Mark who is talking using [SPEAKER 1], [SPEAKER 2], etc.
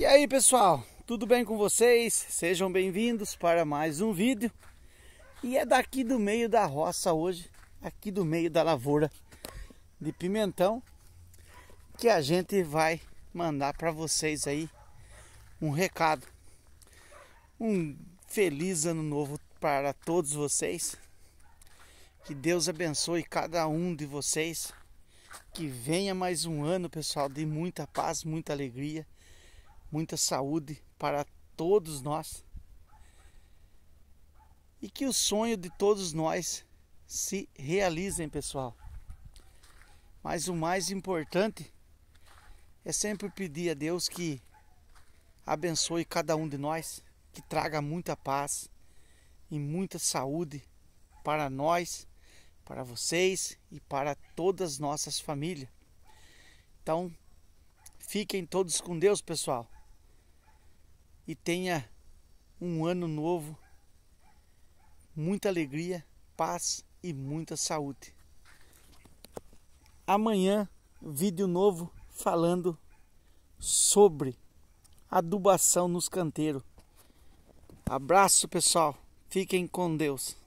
[SPEAKER 1] E aí pessoal, tudo bem com vocês? Sejam bem-vindos para mais um vídeo. E é daqui do meio da roça hoje, aqui do meio da lavoura de pimentão, que a gente vai mandar para vocês aí um recado. Um feliz ano novo para todos vocês. Que Deus abençoe cada um de vocês. Que venha mais um ano, pessoal, de muita paz, muita alegria muita saúde para todos nós e que o sonho de todos nós se realizem, pessoal. Mas o mais importante é sempre pedir a Deus que abençoe cada um de nós, que traga muita paz e muita saúde para nós, para vocês e para todas nossas famílias. Então, fiquem todos com Deus, pessoal e tenha um ano novo, muita alegria, paz e muita saúde. Amanhã, vídeo novo falando sobre adubação nos canteiros. Abraço, pessoal. Fiquem com Deus.